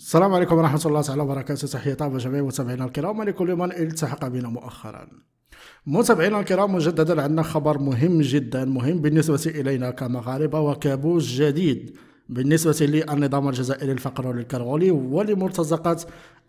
السلام عليكم ورحمة الله تعالى وبركاته تحية طيبة جميع متابعينا الكرام ولكل من التحق بنا مؤخرا متابعينا الكرام مجددا عندنا خبر مهم جدا مهم بالنسبة إلينا كمغاربة وكابوس جديد بالنسبة للنظام الجزائري الفقري للكرغولي ولمرتزقة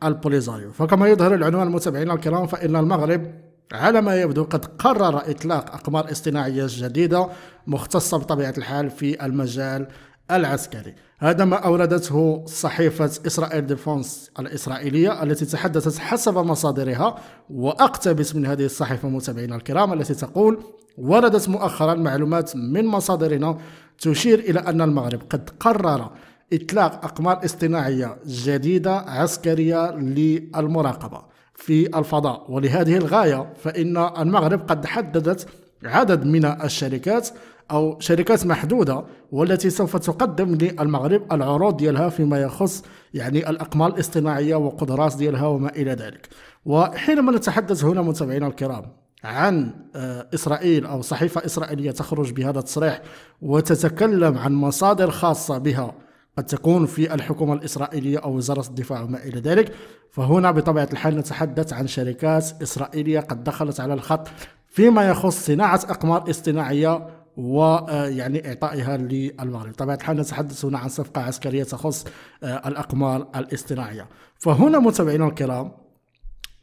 البوليزاريو فكما يظهر العنوان متابعينا الكرام فإن المغرب على ما يبدو قد قرر إطلاق أقمار اصطناعية جديدة مختصة بطبيعة الحال في المجال العسكري هذا ما أوردته صحيفة إسرائيل ديفونس الإسرائيلية التي تحدثت حسب مصادرها وأقتبس من هذه الصحيفة متابعينا الكرام التي تقول وردت مؤخرا معلومات من مصادرنا تشير إلى أن المغرب قد قرر إطلاق أقمار اصطناعية جديدة عسكرية للمراقبة في الفضاء ولهذه الغاية فإن المغرب قد حددت عدد من الشركات أو شركات محدودة والتي سوف تقدم للمغرب العروض ديالها فيما يخص يعني الأقمار الاصطناعية وقدرات ديالها وما إلى ذلك وحينما نتحدث هنا متابعينا الكرام عن آه، إسرائيل أو صحيفة إسرائيلية تخرج بهذا التصريح وتتكلم عن مصادر خاصة بها قد تكون في الحكومة الإسرائيلية أو وزارة الدفاع وما إلى ذلك فهنا بطبيعة الحال نتحدث عن شركات إسرائيلية قد دخلت على الخط فيما يخص صناعة أقمار اصطناعية ويعني آه، إعطائها للمغرب طبعا الحال نتحدث هنا عن صفقة عسكرية تخص آه، الأقمار الاصطناعية فهنا متابعينا الكرام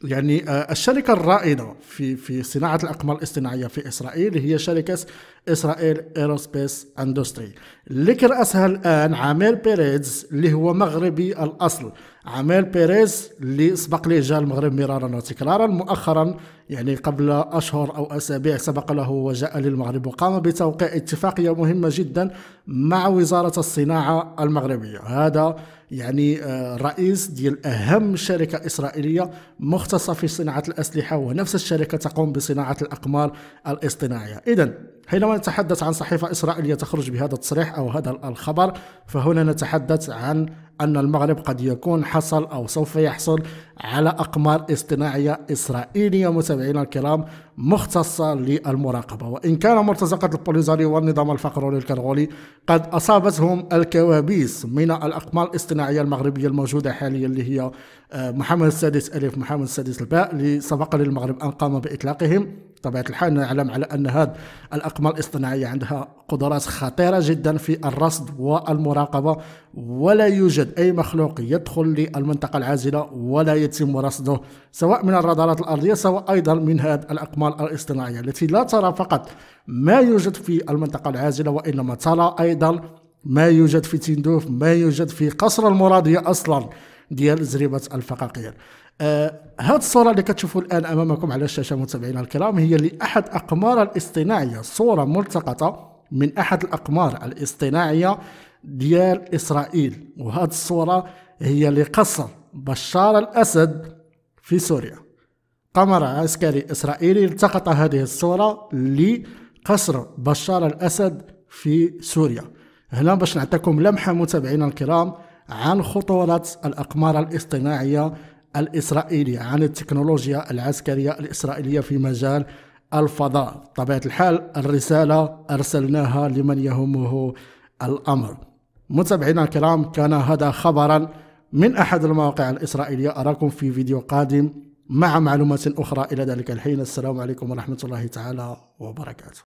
يعني آه، الشركة الرائدة في في صناعة الأقمار الاصطناعية في إسرائيل هي شركة إسرائيل إيروسبيس أندستري اللي كرأسها الآن عامير بيريدز اللي هو مغربي الأصل عمال بيريز اللي سبق ليه جاء المغرب مرارا وتكرارا مؤخرا يعني قبل اشهر او اسابيع سبق له وجاء للمغرب وقام بتوقيع اتفاقيه مهمه جدا مع وزاره الصناعه المغربيه هذا يعني الرئيس آه، ديال اهم شركه اسرائيليه مختصه في صناعه الاسلحه ونفس الشركه تقوم بصناعه الاقمار الاصطناعيه اذا حينما نتحدث عن صحيفة إسرائيلية تخرج بهذا التصريح أو هذا الخبر فهنا نتحدث عن أن المغرب قد يكون حصل أو سوف يحصل على أقمار اصطناعية إسرائيلية متابعينا الكرام مختصة للمراقبة وإن كان مرتزقة البوليزاريو والنظام الفقروري الكرغولي قد أصابتهم الكوابيس من الأقمار الاصطناعية المغربية الموجودة حاليا اللي هي آه، محمد السادس ألف محمد السادس الباء اللي سبق للمغرب أن قام بإطلاقهم طبيعة الحال نعلم على أن هذه الأقمار الاصطناعية عندها قدرات خطيرة جدا في الرصد والمراقبة ولا يوجد أي مخلوق يدخل للمنطقة العازلة ولا يتم رصده سواء من الرادارات الأرضية سواء أيضا من هذه الأقمار الاقمار الاصطناعيه التي لا ترى فقط ما يوجد في المنطقه العازله وانما ترى ايضا ما يوجد في تندوف ما يوجد في قصر المراديه اصلا ديال زريبه الفقاقير آه هاد الصوره اللي كتشوفوا الان امامكم على الشاشه متابعينا الكرام هي لاحد اقمار الاصطناعيه صوره ملتقطه من احد الاقمار الاصطناعيه ديال اسرائيل وهذه الصوره هي لقصر بشار الاسد في سوريا قمر عسكري إسرائيلي التقط هذه الصورة لقصر بشار الأسد في سوريا هنا باش نعطيكم لمحة متابعينا الكرام عن خطورة الأقمار الاصطناعية الإسرائيلية عن التكنولوجيا العسكرية الإسرائيلية في مجال الفضاء بطبيعة الحال الرسالة أرسلناها لمن يهمه الأمر متابعينا الكرام كان هذا خبرا من أحد المواقع الإسرائيلية أراكم في فيديو قادم مع معلومات أخرى إلى ذلك الحين السلام عليكم ورحمة الله تعالى وبركاته